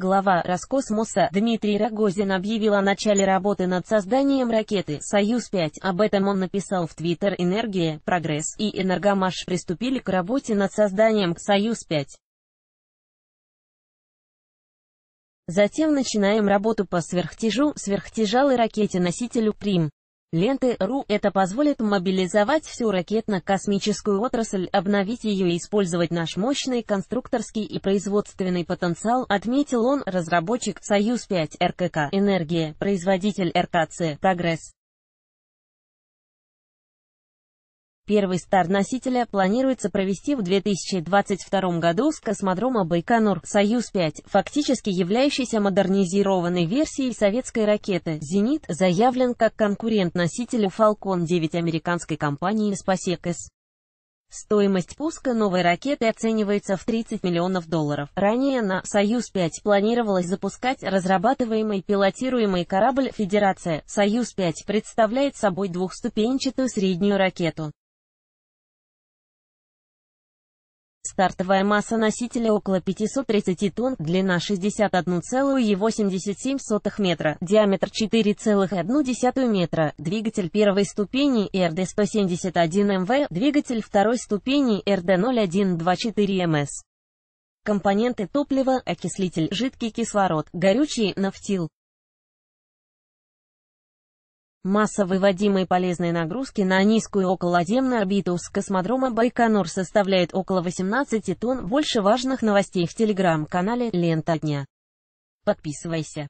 Глава Роскосмоса Дмитрий Рогозин объявил о начале работы над созданием ракеты «Союз-5». Об этом он написал в Твиттер «Энергия», «Прогресс» и «Энергомаш» приступили к работе над созданием «Союз-5». Затем начинаем работу по сверхтяжу, сверхтяжалой ракете-носителю «Прим» ленты РУ. Это позволит мобилизовать всю ракетно-космическую отрасль, обновить ее и использовать наш мощный конструкторский и производственный потенциал, отметил он, разработчик Союз-5 РКК, Энергия, производитель РКЦ, Прогресс. Первый старт носителя планируется провести в 2022 году с космодрома Байконур «Союз-5», фактически являющийся модернизированной версией советской ракеты «Зенит», заявлен как конкурент носителю Falcon 9 американской компании SpaceX. Стоимость пуска новой ракеты оценивается в 30 миллионов долларов. Ранее на «Союз-5» планировалось запускать разрабатываемый пилотируемый корабль «Федерация». «Союз-5» представляет собой двухступенчатую среднюю ракету. Стартовая масса носителя около 530 тонн, длина 61,87 метра, диаметр 4,1 метра, двигатель первой ступени rd 171 мв двигатель второй ступени rd 0124 мс Компоненты топлива, окислитель, жидкий кислород, горючий, нафтил. Масса выводимой полезной нагрузки на низкую околоземную орбиту с космодрома Байконур составляет около 18 тонн. Больше важных новостей в телеграм-канале «Лента дня». Подписывайся.